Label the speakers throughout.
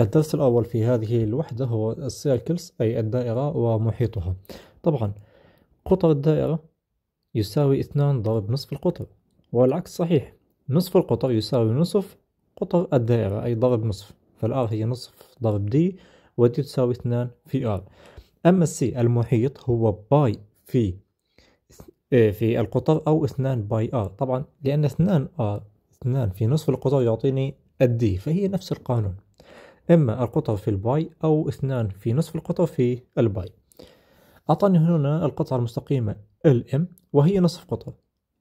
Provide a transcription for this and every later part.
Speaker 1: الدرس الأول في هذه الوحدة هو السيركلز أي الدائرة ومحيطها طبعا قطر الدائرة يساوي اثنان ضرب نصف القطر والعكس صحيح نصف القطر يساوي نصف قطر الدائرة أي ضرب نصف فالآر هي نصف ضرب دي ودي تساوي اثنان في آر أما السي المحيط هو باي في إيه، في القطر أو اثنان باي آر طبعا لأن اثنان آر اثنان في نصف القطر يعطيني الدي فهي نفس القانون إما القطر في الباي أو اثنان في نصف القطر في الباي أعطاني هنا القطعة المستقيمة الام وهي نصف قطر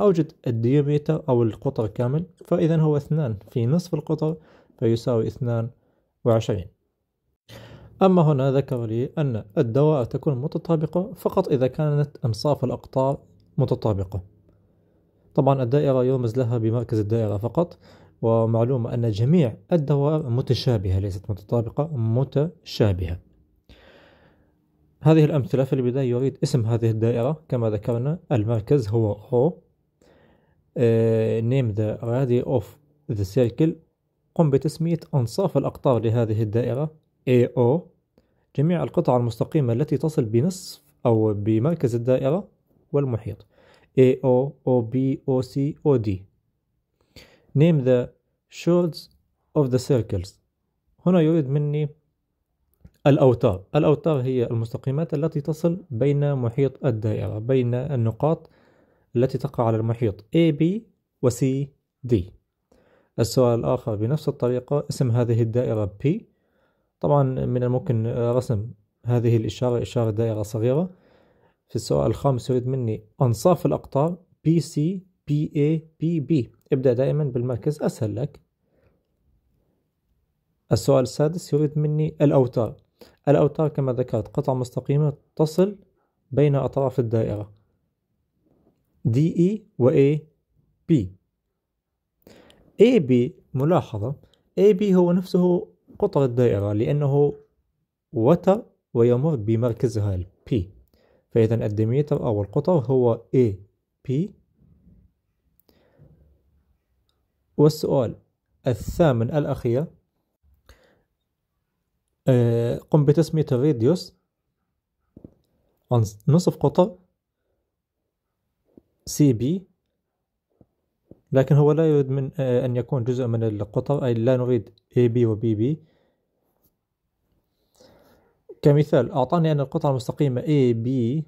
Speaker 1: أوجد الدياميتر أو القطر كامل فإذا هو اثنان في نصف القطر فيساوي اثنان وعشرين أما هنا ذكر لي أن الدوائر تكون متطابقة فقط إذا كانت أنصاف الأقطار متطابقة طبعا الدائرة يرمز لها بمركز الدائرة فقط ومعلوم أن جميع الدواء متشابهة ليست متطابقة متشابهة هذه الأمثلة في البداية يريد اسم هذه الدائرة كما ذكرنا المركز هو O آه، name the radius of the circle قم بتسمية أنصاف الأقطار لهذه الدائرة AO جميع القطع المستقيمة التي تصل بنصف أو بمركز الدائرة والمحيط AO OB OC OD name the swords of the circles هنا يريد مني الأوتار الأوتار هي المستقيمات التي تصل بين محيط الدائرة بين النقاط التي تقع على المحيط A B و C D السؤال الآخر بنفس الطريقة اسم هذه الدائرة P طبعا من الممكن رسم هذه الإشارة إشارة دائرة صغيرة في السؤال الخامس يريد مني أنصاف الأقطار BC بي اي بي بي ابدأ دائما بالمركز أسهل لك السؤال السادس يريد مني الأوتار الأوتار كما ذكرت قطع مستقيمة تصل بين أطراف الدائرة دي اي e و اي بي اي بي ملاحظة اي بي هو نفسه قطر الدائرة لأنه وتر ويمر بمركزها البي فإذا الديميتر أو القطر هو اي بي والسؤال الثامن الأخير آه، قم بتسمية الريديوس عن نصف قطر سي بي لكن هو لا يريد من آه، أن يكون جزء من القطر أي لا نريد اي بي وبي بي كمثال أعطاني أن القطر المستقيمة اي بي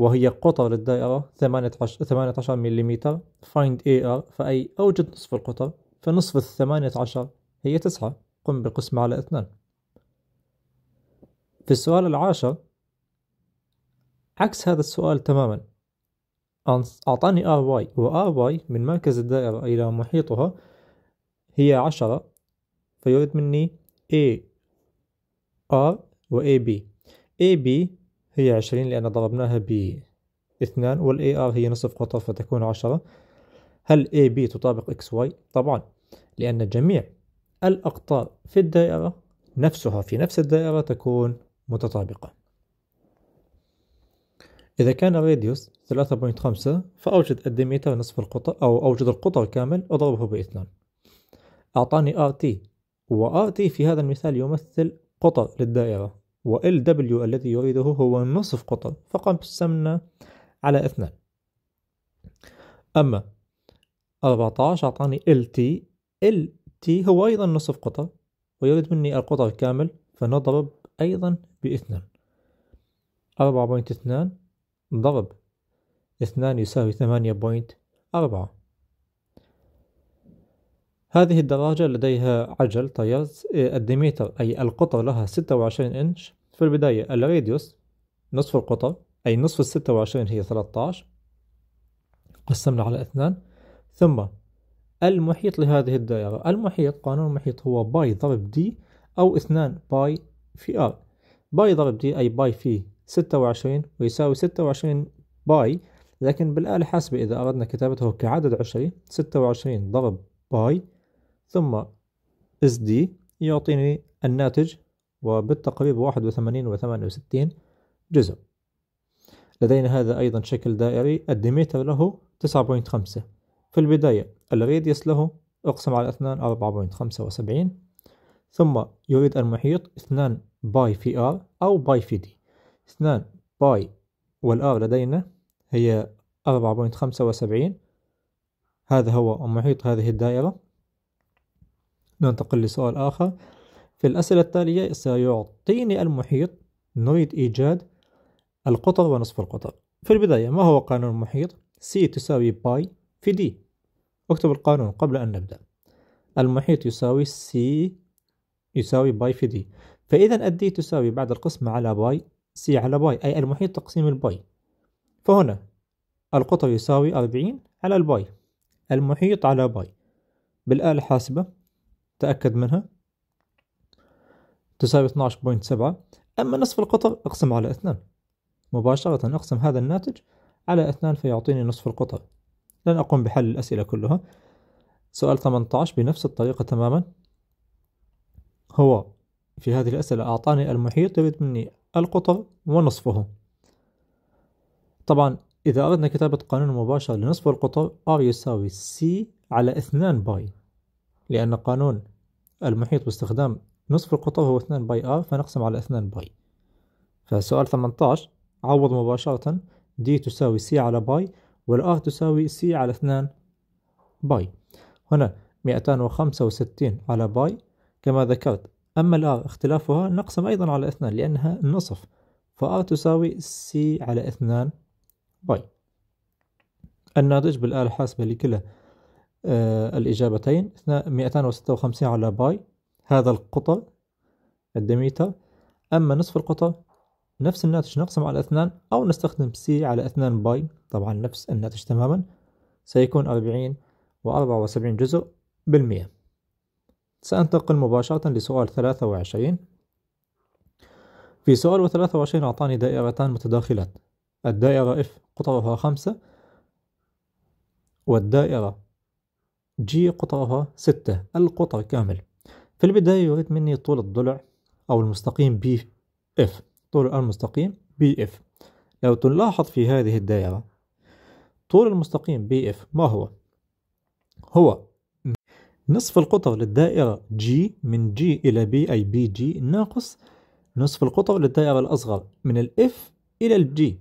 Speaker 1: وهي قطر للدائرة 18 18 ملم فايند اي ار فأي أوجد نصف القطر فنصف الثمانية عشر هي تسعة قم بالقسمة على اثنان في السؤال العاشر عكس هذا السؤال تماما أعطاني ار واي وار واي من مركز الدائرة إلى محيطها هي عشرة فيريد مني A R و AB AB هي عشرين لأن ضربناها باثنان والاي ار هي نصف قطر فتكون عشرة هل اي بي تطابق اكس واي؟ طبعا لأن جميع الأقطار في الدائرة نفسها في نفس الدائرة تكون متطابقة إذا كان راديوس 3.5 فأوجد الديميتر نصف القطر أو أوجد القطر كامل أضربه باثنان أعطاني RT و RT في هذا المثال يمثل قطر للدائرة وال دبليو الذي يريده هو نصف قطر فقسمنا على اثنان اما 14 اعطاني ال تي ال تي هو ايضا نصف قطر ويريد مني القطر كامل فنضرب ايضا باثنان 4.2 ضرب 2 يساوي 8.4 هذه الدراجة لديها عجل طياز إيه، الديميتر أي القطر لها 26 إنش في البداية الراديوس نصف القطر أي نصف الستة وعشرين هي 13 قسمنا على اثنان ثم المحيط لهذه الدائرة المحيط قانون المحيط هو باي ضرب دي أو اثنان باي في ار باي ضرب دي أي باي في ستة وعشرين ويساوي ستة وعشرين باي لكن بالآلة الحاسبة إذا أردنا كتابته كعدد عشري ستة وعشرين ضرب باي ثم اس دي يعطيني الناتج وبالتقريب واحد وثمانين وثمانية وستين جزء لدينا هذا أيضا شكل دائري الديمتر له تسعة بوينت خمسة في البداية الراديوس له اقسم على اثنان 4.75 وسبعين ثم يريد المحيط اثنان باي في ار أو باي في دي اثنان باي والار لدينا هي أربعة وسبعين هذا هو محيط هذه الدائرة ننتقل لسؤال آخر في الأسئلة التالية سيعطيني المحيط نريد إيجاد القطر ونصف القطر في البداية ما هو قانون المحيط؟ C تساوي باي في D اكتب القانون قبل أن نبدأ المحيط يساوي C يساوي باي في D فإذا الدي تساوي بعد القسمة على باي C على باي أي المحيط تقسيم الباي فهنا القطر يساوي 40 على الباي المحيط على باي بالآلة الحاسبة تأكد منها تساوي 12.7 أما نصف القطر أقسم على اثنان مباشرة أقسم هذا الناتج على اثنان فيعطيني نصف القطر لن أقوم بحل الأسئلة كلها سؤال 18 بنفس الطريقة تماما هو في هذه الأسئلة أعطاني المحيط يريد مني القطر ونصفه طبعا إذا أردنا كتابة قانون مباشر لنصف القطر R يساوي C على 2 باي لأن قانون المحيط باستخدام نصف القطر هو 2 باي ار آه، فنقسم على 2 باي فسؤال 18 عوض مباشرة دي تساوي سي على باي والار آه تساوي سي على 2 باي هنا 265 على باي كما ذكرت أما الآر آه اختلافها نقسم أيضا على 2 لأنها نصف فآر تساوي سي على 2 باي الناتج بالآلة الحاسبة لكلا آه، الإجابتين 256 على باي هذا القطر الدميتة أما نصف القطر نفس الناتج نقسم على اثنان أو نستخدم سي على اثنان باي طبعا نفس الناتج تماما سيكون أربعين وأربعة وسبعين جزء بالمية سأنتقل مباشرة لسؤال ثلاثة وعشرين في سؤال وثلاثة وعشرين أعطاني دائرتان متداخلات الدائرة F قطرها خمسة والدائرة جي قطرها ستة القطر كامل في البداية يريد مني طول الضلع أو المستقيم بي اف طول المستقيم بي اف لو تلاحظ في هذه الدائرة طول المستقيم بي اف ما هو؟ هو نصف القطر للدائرة جي من جي إلى بي أي بي جي ناقص نصف القطر للدائرة الأصغر من الإف إلى الجي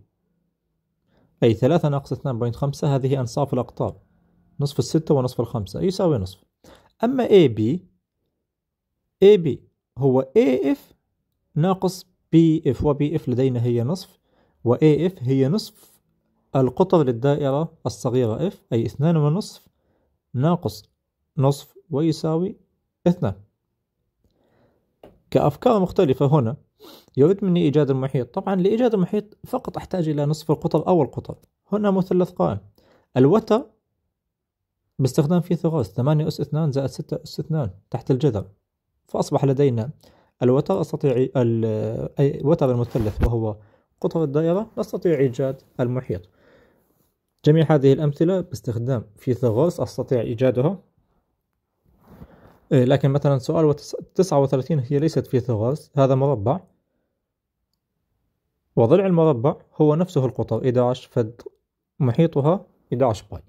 Speaker 1: أي ثلاثة ناقص اثنان بوينت خمسة هذه أنصاف الأقطار نصف الستة ونصف الخمسة يساوي نصف أما AB AB هو AF ناقص BF وBF لدينا هي نصف وAF هي نصف القطر للدائرة الصغيرة F أي اثنان ونصف ناقص نصف ويساوي اثنان كأفكار مختلفة هنا يريد مني إيجاد المحيط طبعا لإيجاد المحيط فقط أحتاج إلى نصف القطر أو القطر هنا مثلث قائم الوتر باستخدام فيثاغورس 8 أس 2 زائد 6 أس 2 تحت الجذر فأصبح لدينا الوتر أستطيع الوتر المثلث وهو قطر الدائرة نستطيع إيجاد المحيط جميع هذه الأمثلة باستخدام فيثاغورس أستطيع إيجادها إيه، لكن مثلا سؤال 39 هي ليست فيثاغورس هذا مربع وضلع المربع هو نفسه القطر 11 فد محيطها 11 باي